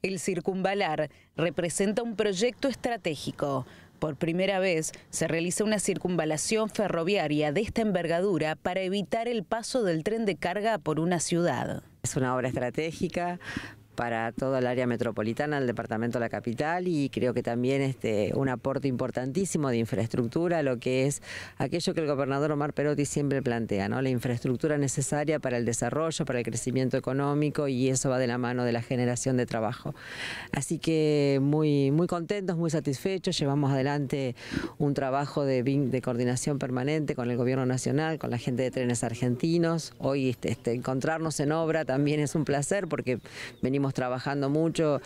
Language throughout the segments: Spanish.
El circunvalar representa un proyecto estratégico. Por primera vez se realiza una circunvalación ferroviaria de esta envergadura para evitar el paso del tren de carga por una ciudad. Es una obra estratégica para toda el área metropolitana el departamento de la capital y creo que también este, un aporte importantísimo de infraestructura, lo que es aquello que el gobernador Omar Perotti siempre plantea, ¿no? la infraestructura necesaria para el desarrollo, para el crecimiento económico y eso va de la mano de la generación de trabajo. Así que muy, muy contentos, muy satisfechos, llevamos adelante un trabajo de, coordinación permanente con el gobierno nacional, con la gente de trenes argentinos, hoy este, este, encontrarnos en obra también es un placer porque venimos trabajando mucho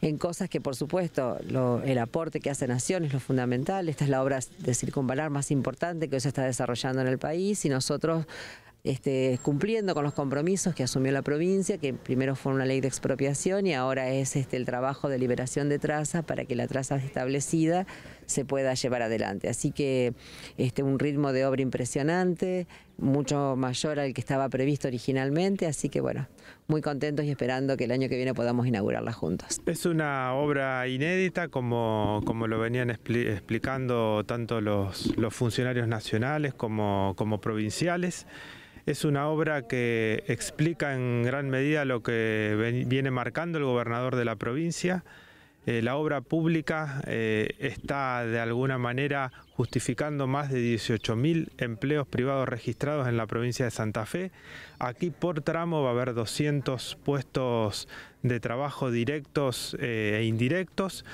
en cosas que, por supuesto, el aporte que hace Nación es lo fundamental. Esta es la obra de circunvalar más importante que se está desarrollando en el país y nosotros este, cumpliendo con los compromisos que asumió la provincia, que primero fue una ley de expropiación y ahora es este, el trabajo de liberación de traza para que la traza establecida se pueda llevar adelante. Así que este, un ritmo de obra impresionante, mucho mayor al que estaba previsto originalmente, así que bueno, muy contentos y esperando que el año que viene podamos inaugurarla juntos. Es una obra inédita, como, como lo venían explicando tanto los, funcionarios nacionales como, como provinciales. Es una obra que explica en gran medida lo que viene marcando el gobernador de la provincia, eh, la obra pública eh, está de alguna manera justificando más de 18.000 empleos privados registrados en la provincia de Santa Fe. Aquí por tramo va a haber 200 puestos de trabajo directos eh, e indirectos,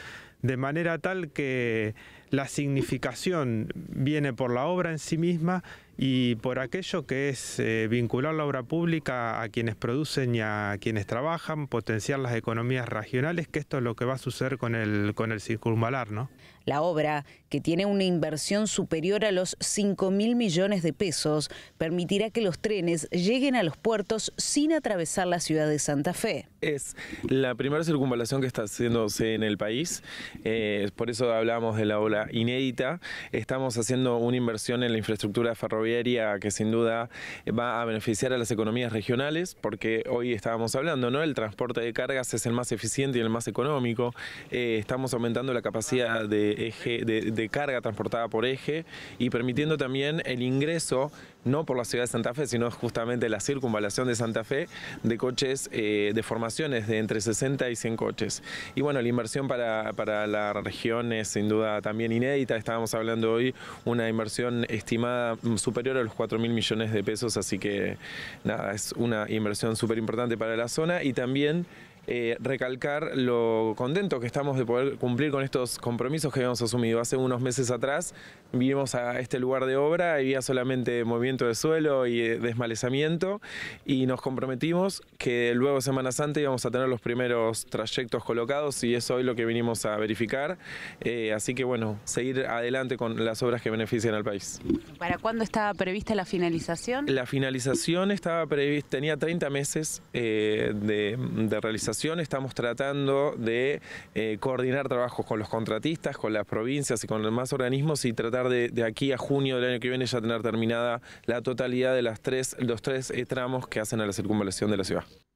de manera tal que la significación viene por la obra en sí misma y por aquello que es eh, vincular la obra pública a quienes producen y a quienes trabajan, potenciar las economías regionales, que esto es lo que va a suceder con el, con el circunvalar, ¿no? La obra, que tiene una inversión superior a los 5 mil millones de pesos, permitirá que los trenes lleguen a los puertos sin atravesar la ciudad de Santa Fe. Es la primera circunvalación que está haciéndose en el país, eh, por eso hablamos de la obra inédita. Estamos haciendo una inversión en la infraestructura ferroviaria que sin duda va a beneficiar a las economías regionales, porque hoy estábamos hablando, ¿no? El transporte de cargas es el más eficiente y el más económico. Eh, estamos aumentando la capacidad de, eje, de carga transportada por eje y permitiendo también el ingreso no por la ciudad de Santa Fe, sino justamente la circunvalación de Santa Fe, de coches, eh, de formaciones de entre 60 y 100 coches. Y bueno, la inversión para, para la región es sin duda también inédita, estábamos hablando hoy una inversión estimada mm, superior a los 4 mil millones de pesos, así que nada, es una inversión súper importante para la zona y también eh, recalcar lo contentos que estamos de poder cumplir con estos compromisos que habíamos asumido. Hace unos meses atrás vinimos a este lugar de obra y había solamente movimiento de suelo y eh, desmalezamiento y nos comprometimos que luego Semana Santa íbamos a tener los primeros trayectos colocados y es hoy lo que vinimos a verificar. Eh, así que bueno, seguir adelante con las obras que benefician al país. ¿Para cuándo estaba prevista la finalización? La finalización estaba prevista, tenía 30 meses de realización estamos tratando de eh, coordinar trabajos con los contratistas, con las provincias y con los demás organismos y tratar de, aquí a junio del año que viene ya tener terminada la totalidad de las los tres eh, tramos que hacen a la circunvalación de la ciudad.